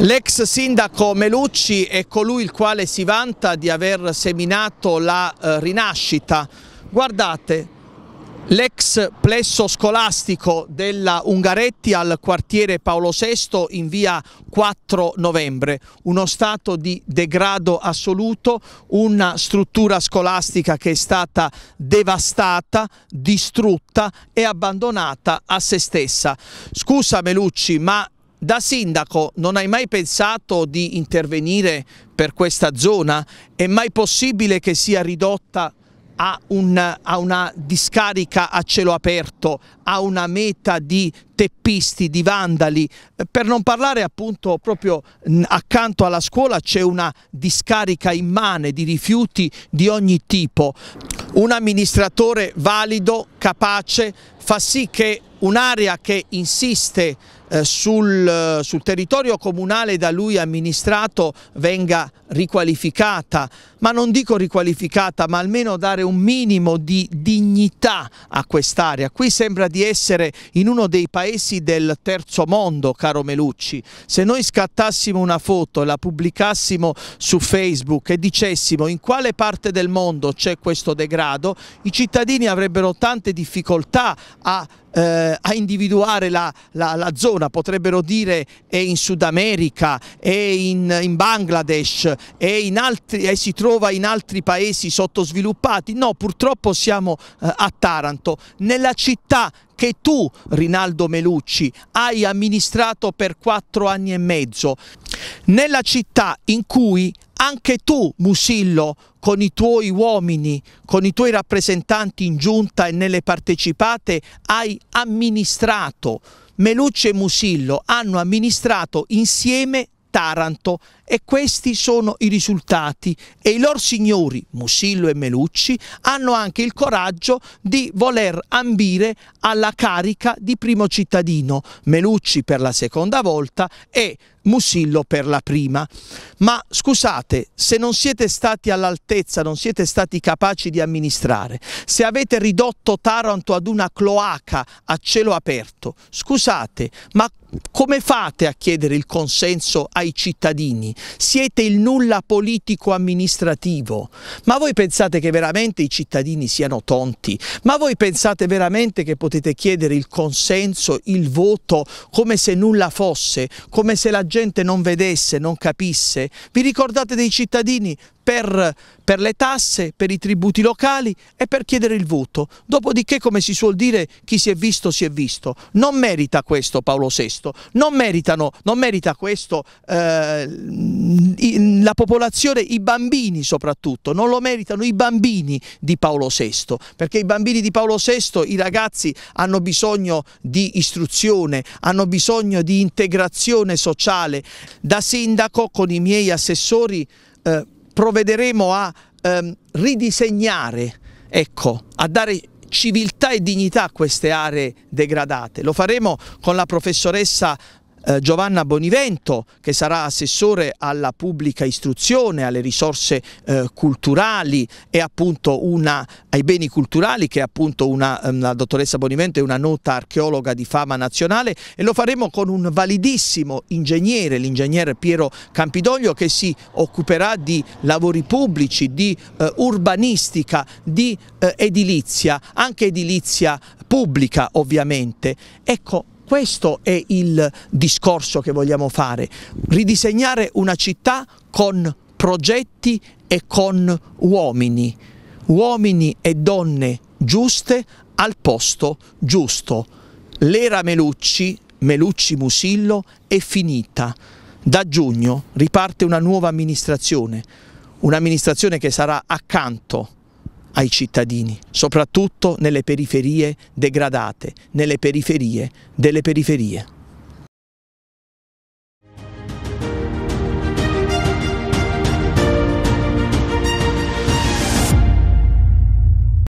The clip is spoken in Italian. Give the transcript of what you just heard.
L'ex sindaco Melucci è colui il quale si vanta di aver seminato la eh, rinascita. Guardate, l'ex plesso scolastico della Ungaretti al quartiere Paolo VI in via 4 novembre, uno stato di degrado assoluto, una struttura scolastica che è stata devastata, distrutta e abbandonata a se stessa. Scusa Melucci, ma da sindaco non hai mai pensato di intervenire per questa zona? È mai possibile che sia ridotta a, un, a una discarica a cielo aperto a una meta di teppisti, di vandali, per non parlare appunto proprio accanto alla scuola c'è una discarica immane di rifiuti di ogni tipo. Un amministratore valido, capace, fa sì che un'area che insiste eh, sul, sul, territorio comunale da lui amministrato venga riqualificata, ma non dico riqualificata, ma almeno dare un minimo di dignità a quest'area. Qui sembra di di essere in uno dei paesi del terzo mondo, caro Melucci. Se noi scattassimo una foto e la pubblicassimo su Facebook e dicessimo in quale parte del mondo c'è questo degrado, i cittadini avrebbero tante difficoltà a eh, a individuare la, la, la, zona, potrebbero dire è in Sud America, è in, in Bangladesh, e eh, si trova in altri paesi sottosviluppati. No, purtroppo siamo eh, a Taranto, nella città che tu, Rinaldo Melucci, hai amministrato per quattro anni e mezzo, nella città in cui anche tu, Musillo, con i tuoi uomini, con i tuoi rappresentanti in giunta e nelle partecipate, hai amministrato. Meluccio e Musillo hanno amministrato insieme Taranto e questi sono i risultati e i loro signori, Musillo e Melucci, hanno anche il coraggio di voler ambire alla carica di primo cittadino, Melucci per la seconda volta e Musillo per la prima. Ma scusate, se non siete stati all'altezza, non siete stati capaci di amministrare, se avete ridotto Taranto ad una cloaca a cielo aperto, scusate, ma come fate a chiedere il consenso ai cittadini? siete il nulla politico-amministrativo. Ma voi pensate che veramente i cittadini siano tonti? Ma voi pensate veramente che potete chiedere il consenso, il voto, come se nulla fosse, come se la gente non vedesse, non capisse? Vi ricordate dei cittadini? per, per, le tasse, per i tributi locali e per chiedere il voto. Dopodiché, come si suol dire, chi si è visto si è visto. Non merita questo Paolo VI, non, meritano, non merita questo eh, la popolazione, i bambini soprattutto, non lo meritano i bambini di Paolo VI, perché i bambini di Paolo VI, i ragazzi hanno bisogno di istruzione, hanno bisogno di integrazione sociale. Da sindaco con i miei assessori eh, provvederemo a ehm, ridisegnare, ecco, a dare civiltà e dignità a queste aree degradate. Lo faremo con la professoressa eh, Giovanna Bonivento che sarà assessore alla pubblica istruzione, alle risorse eh, culturali e appunto una, ai beni culturali che è appunto una, ehm, la dottoressa Bonivento è una nota archeologa di fama nazionale e lo faremo con un validissimo ingegnere, l'ingegnere Piero Campidoglio che si occuperà di lavori pubblici, di eh, urbanistica, di eh, edilizia, anche edilizia pubblica ovviamente. Ecco, questo è il discorso che vogliamo fare, ridisegnare una città con progetti e con uomini, uomini e donne giuste al posto giusto. L'era Melucci, Melucci Musillo, è finita. Da giugno riparte una nuova amministrazione, un'amministrazione che sarà accanto a ai cittadini, soprattutto nelle periferie degradate, nelle periferie delle periferie.